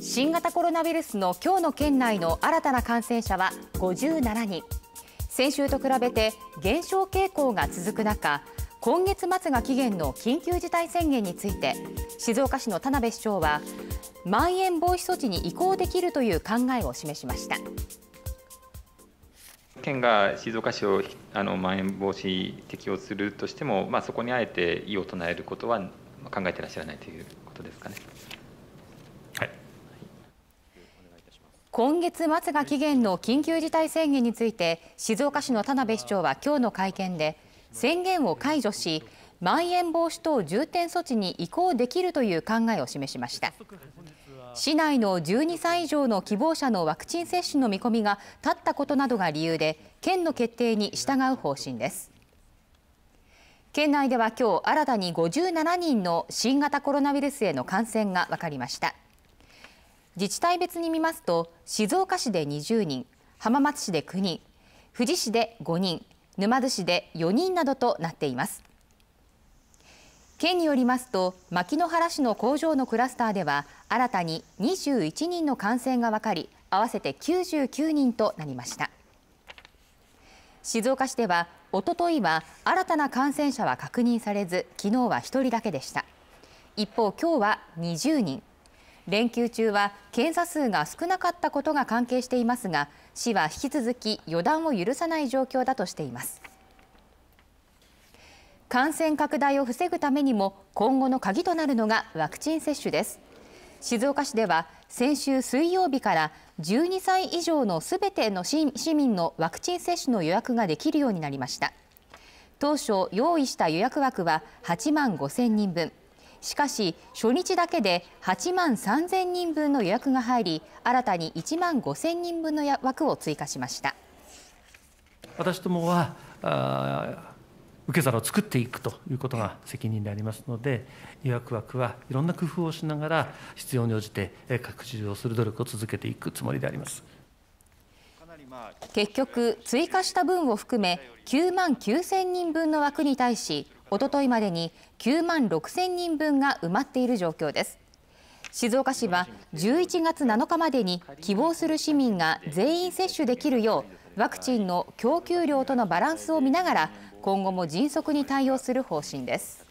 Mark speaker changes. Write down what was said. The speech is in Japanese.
Speaker 1: 新型コロナウイルスの今日の県内の新たな感染者は57人先週と比べて減少傾向が続く中今月末が期限の緊急事態宣言について静岡市の田辺市長はまん延防止措置に移行できるという考えを示しました県が静岡市をあのまん延防止適用するとしても、まあ、そこにあえて異を唱えることは考えてらっしゃらないということですかね。今月末が期限の緊急事態宣言について静岡市の田辺市長は今日の会見で宣言を解除しまん延防止等重点措置に移行できるという考えを示しました市内の12歳以上の希望者のワクチン接種の見込みが立ったことなどが理由で県の決定に従う方針です県内では今日新たに57人の新型コロナウイルスへの感染が分かりました自治体別に見ますと静岡市で20人浜松市で9人富士市で5人沼津市で4人などとなっています県によりますと牧之原市の工場のクラスターでは新たに21人の感染が分かり合わせて99人となりました静岡市ではおとといは新たな感染者は確認されず昨日は1人だけでした一方今日は20人連休中は検査数が少なかったことが関係していますが市は引き続き予断を許さない状況だとしています感染拡大を防ぐためにも今後の鍵となるのがワクチン接種です静岡市では先週水曜日から12歳以上のすべての市民のワクチン接種の予約ができるようになりました当初用意した予約枠は8万5000人分しかし初日だけで8万3000人分の予約が入り新たに1万5000人分の枠を追加しました
Speaker 2: 私どもはあ受け皿を作っていくということが責任でありますので予約枠はいろんな工夫をしながら必要に応じて拡充をする努力を続けていくつもりであります。
Speaker 1: 結局、追加した分を含め9万9000人分の枠に対しおとといまでに9万6000人分が埋まっている状況です静岡市は11月7日までに希望する市民が全員接種できるようワクチンの供給量とのバランスを見ながら今後も迅速に対応する方針です